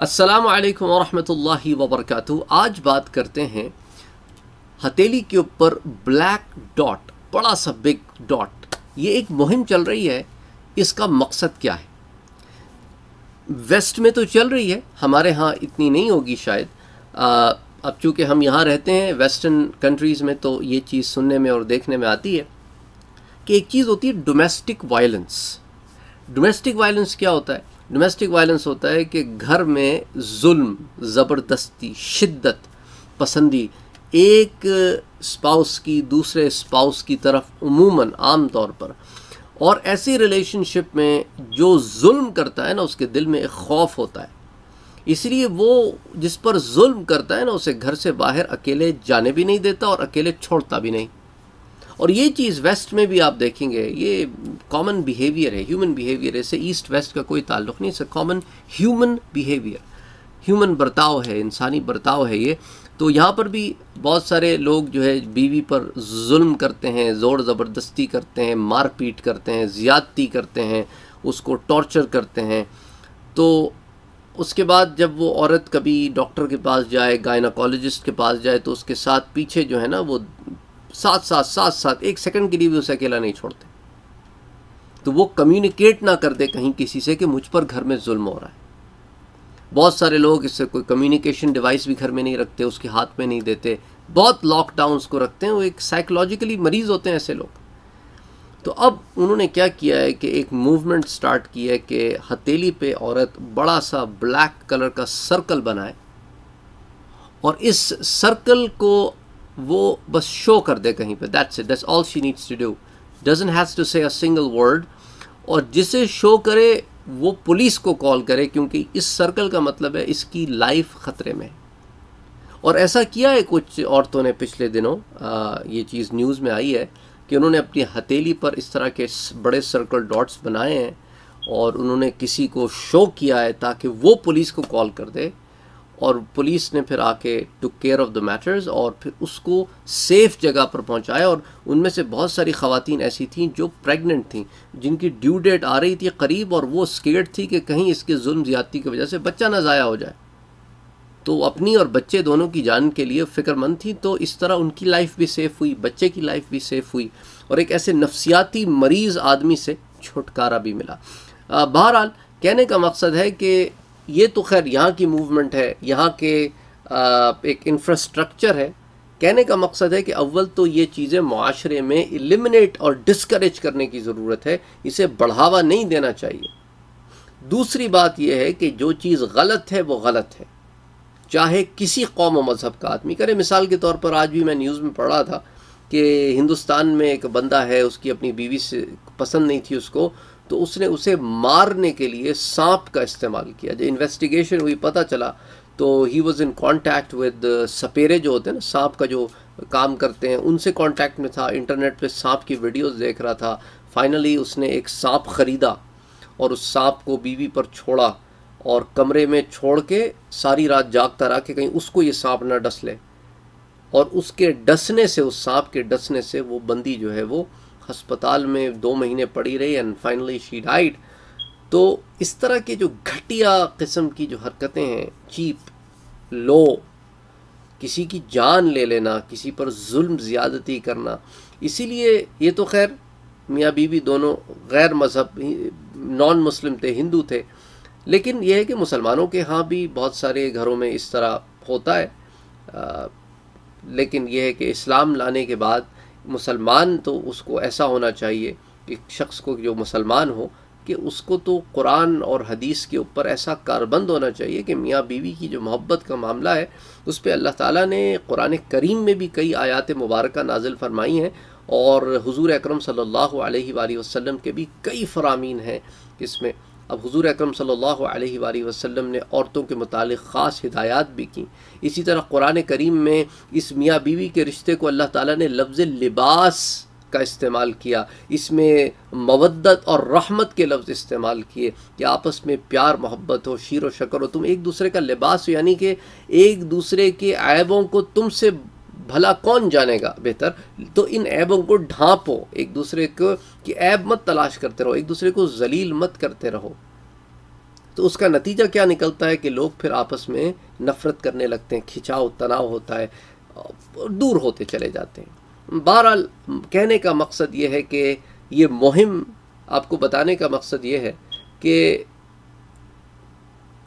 अस्सलाम वालेकुम वरहमतुल्लाहि वबरकatuह आज बात करते हैं हथेली के ऊपर ब्लैक डॉट बड़ा सा बिग डॉट ये एक मुहिम चल रही है इसका मकसद क्या है वेस्ट में तो चल रही है हमारे यहाँ इतनी नहीं होगी शायद अब चूँकि हम यहाँ रहते हैं वेस्टर्न कंट्रीज़ में तो ये चीज़ सुनने में और देखने में आती है कि एक चीज़ होती है डोमेस्टिक वायलेंस डोमेस्टिक वायलेंस क्या होता है डोमेस्टिक वायलेंस होता है कि घर में जुल्म ज़बरदस्ती शिद्दत पसंदी एक स्पाउस की दूसरे स्पाउस की तरफ उमूमन आम तौर पर और ऐसी रिलेशनशिप में जो जुल्म करता है ना उसके दिल में एक खौफ होता है इसलिए वो जिस पर जुल्म करता है ना उसे घर से बाहर अकेले जाने भी नहीं देता और अकेले छोड़ता भी नहीं और ये चीज़ वेस्ट में भी आप देखेंगे ये कॉमन बिहेवियर है ह्यूमन बिहेवियर है ईस्ट वेस्ट का कोई ताल्लुक नहीं इसे कॉमन ह्यूमन बिहेवियर ह्यूमन बर्ताव है इंसानी बर्ताव है ये तो यहाँ पर भी बहुत सारे लोग जो है बीवी पर जुल्म करते हैं ज़ोर ज़बरदस्ती करते हैं मारपीट करते हैं ज़्यादती करते हैं उसको टॉर्चर करते हैं तो उसके बाद जब वो औरत कभी डॉक्टर के पास जाए गायनाकोलॉजिस्ट के पास जाए तो उसके साथ पीछे जो है ना वो साथ साथ साथ साथ एक सेकंड के लिए भी उसे अकेला नहीं छोड़ते तो वो कम्युनिकेट ना कर दे कहीं किसी से कि मुझ पर घर में जुल्म हो रहा है बहुत सारे लोग इससे कोई कम्युनिकेशन डिवाइस भी घर में नहीं रखते उसके हाथ में नहीं देते बहुत लॉकडाउन को रखते हैं वो एक साइकोलॉजिकली मरीज होते हैं ऐसे लोग तो अब उन्होंने क्या किया है कि एक मूवमेंट स्टार्ट की है कि हथेली पे औरत बड़ा सा ब्लैक कलर का सर्कल बनाए और इस सर्कल को वो बस शो कर दे कहीं पे that's it that's all she needs to do doesn't has to say a single word और जिसे शो करे वो पुलिस को कॉल करे क्योंकि इस सर्कल का मतलब है इसकी लाइफ ख़तरे में और ऐसा किया है कुछ औरतों ने पिछले दिनों आ, ये चीज़ न्यूज़ में आई है कि उन्होंने अपनी हथेली पर इस तरह के बड़े सर्कल डॉट्स बनाए हैं और उन्होंने किसी को शो किया है ताकि वो पुलिस को कॉल कर दे और पुलिस ने फिर आके took care of the matters और फिर उसको सेफ़ जगह पर पहुंचाया और उनमें से बहुत सारी खातन ऐसी थीं जो प्रेग्नेंट थीं जिनकी ड्यू डेट आ रही थी करीब और वो स्केट थी कि कहीं इसके जुल्म ज़्यादती की वजह से बच्चा ना ज़ाया हो जाए तो अपनी और बच्चे दोनों की जान के लिए फ़िक्रमंद थी तो इस तरह उनकी लाइफ भी सेफ़ हुई बच्चे की लाइफ भी सेफ़ हुई और एक ऐसे नफसियाती मरीज़ आदमी से छुटकारा भी मिला बहरहाल कहने का मकसद है कि ये तो खैर यहाँ की मूवमेंट है यहाँ के आ, एक इंफ्रास्ट्रक्चर है कहने का मकसद है कि अव्वल तो ये चीज़ें माशरे में एलिमिनेट और डिस्करेज करने की ज़रूरत है इसे बढ़ावा नहीं देना चाहिए दूसरी बात यह है कि जो चीज़ गलत है वो गलत है चाहे किसी कौम मज़हब का आदमी करे मिसाल के तौर पर आज भी मैं न्यूज़ में पढ़ा था कि हिंदुस्तान में एक बंदा है उसकी अपनी बीवी से पसंद नहीं थी उसको तो उसने उसे मारने के लिए सांप का इस्तेमाल किया जब इन्वेस्टिगेशन हुई पता चला तो he was in contact with सपेरे जो होते हैं ना सांप का जो काम करते हैं उनसे कॉन्टैक्ट में था इंटरनेट पर सांप की वीडियोज़ देख रहा था फाइनली उसने एक सांप ख़रीदा और उस सांप को बीवी पर छोड़ा और कमरे में छोड़ के सारी रात जागता रहा कि कहीं उसको ये सांप ना डस ले और उसके डसने से उस सांप के डसने से वो बंदी जो है वो अस्पताल में दो महीने पड़ी रही एंड फाइनली शी डाइड तो इस तरह के जो घटिया किस्म की जो हरकतें हैं चीप लो किसी की जान ले लेना किसी पर जुल्म ज़्यादती करना इसीलिए ये तो खैर मियाँ बीवी दोनों गैर मज़हब नॉन मुस्लिम थे हिंदू थे लेकिन यह है कि मुसलमानों के यहाँ भी बहुत सारे घरों में इस तरह होता है आ, लेकिन यह है कि इस्लाम लाने के बाद मुसलमान तो उसको ऐसा होना चाहिए कि शख्स को जो मुसलमान हो कि उसको तो कुरान और हदीस के ऊपर ऐसा कारबंद होना चाहिए कि मियाँ बीवी की जो मोहब्बत का मामला है उस पर अल्लाह ताला ने कुरान करीम में भी कई आयात मुबारक नाजिल फरमाई हैं और हुजूर अकरम सल्लल्लाहु अलैहि वसल्लम के भी कई फरामीन हैं इसमें अब हजूर अक्रम सल्लल्लाहु अलैहि वसल्लम ने औरतों के मतलब ख़ास हिदायत भी की इसी तरह कुरान करीम में इस मियाँ बीवी के रिश्ते को अल्लाह ताला ने लफ्ज़ लिबास का इस्तेमाल किया इसमें मवदत और रहमत के लफ्ज़ इस्तेमाल किए कि आपस में प्यार मोहब्बत हो शीर व शकर हो तुम एक दूसरे का लिबास हो यानी कि एक दूसरे के ऐबों को तुमसे भला कौन जानेगा बेहतर तो इन ऐबों को ढांपो एक दूसरे को कि ऐब मत तलाश करते रहो एक दूसरे को जलील मत करते रहो तो उसका नतीजा क्या निकलता है कि लोग फिर आपस में नफ़रत करने लगते हैं खिंचाव तनाव होता है दूर होते चले जाते हैं बहरहाल कहने का मकसद ये है कि ये मुहिम आपको बताने का मकसद ये है कि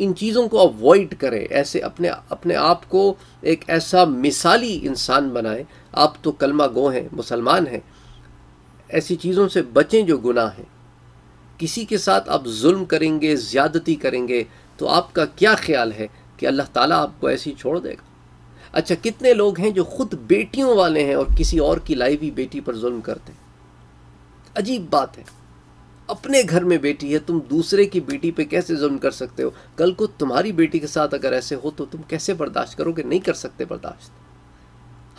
इन चीज़ों को अवॉइड करें ऐसे अपने अपने आप को एक ऐसा मिसाली इंसान बनाएं आप तो कलमा गो हैं मुसलमान हैं ऐसी चीज़ों से बचें जो गुनाह हैं किसी के साथ आप जुल्म करेंगे ज़्यादती करेंगे तो आपका क्या ख्याल है कि अल्लाह ताला आपको ऐसी छोड़ देगा अच्छा कितने लोग हैं जो ख़ुद बेटियों वाले हैं और किसी और की लाइवी बेटी पर जुल्म करते हैं अजीब बात है अपने घर में बेटी है तुम दूसरे की बेटी पे कैसे जुल्म कर सकते हो कल को तुम्हारी बेटी के साथ अगर ऐसे हो तो तुम कैसे बर्दाश्त करोगे नहीं कर सकते बर्दाश्त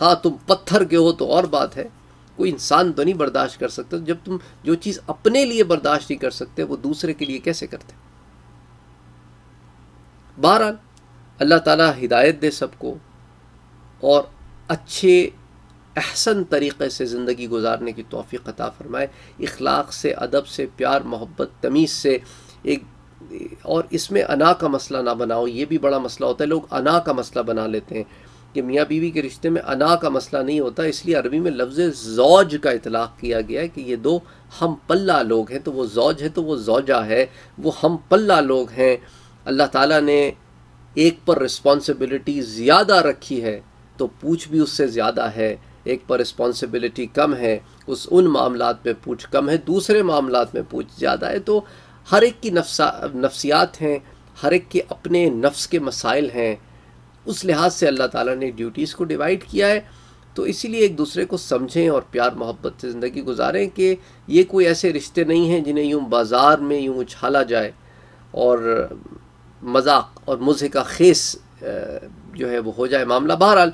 हाँ तुम पत्थर के हो तो और बात है कोई इंसान तो नहीं बर्दाश्त कर सकता जब तुम जो चीज़ अपने लिए बर्दाश्त नहीं कर सकते वो दूसरे के लिए कैसे करते बहरहाल अल्लाह ताला हिदायत दे सबको और अच्छे अहसन तरीक़े से ज़िंदगी गुजारने की तोफ़ी अता फ़रमाए इखलाक से अदब से प्यार मोहब्बत तमीज़ से एक और इसमें अना का मसला ना बनाओ ये भी बड़ा मसला होता है लोग अना का मसला बना लेते हैं कि मियाँ बीवी के रिश्ते में अना का मसला नहीं होता इसलिए अरबी में लफ्ज़ जौज का इतलाक़ किया गया है कि ये दो हम पल्ला लोग हैं तो वो जौज है तो वो जौजा है वो हम पल्ला लोग हैं अल्लाह ताला ने एक पर रिस्पॉन्सिबिलिटी ज़्यादा रखी है तो पूछ भी उससे ज़्यादा है एक पर रिस्पॉन्सिबिलिटी कम है उस उन मामला में पूछ कम है दूसरे मामला में पूछ ज़्यादा है तो हर एक की नफसा नफसियात हैं हर एक के अपने नफ्स के मसाइल हैं उस लिहाज से अल्लाह ताला ने ड्यूटीज़ को डिवाइड किया है तो इसीलिए एक दूसरे को समझें और प्यार मोहब्बत से ज़िंदगी गुजारें कि ये कोई ऐसे रिश्ते नहीं हैं जिन्हें यूँ बाज़ार में यूँ उछाला जाए और मजाक और मुझे का खेस जो है वो हो जाए मामला बहरहाल